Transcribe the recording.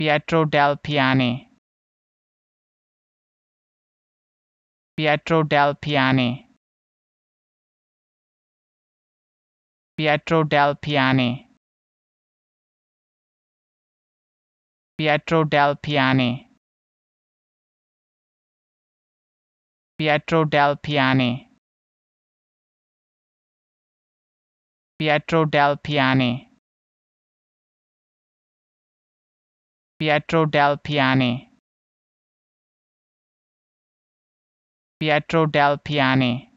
Pietro del Piani Pietro del Piani Pietro del Piani Pietro del Piani Pietro del Piani Pietro del Piani Pietro del Piani Pietro del Piani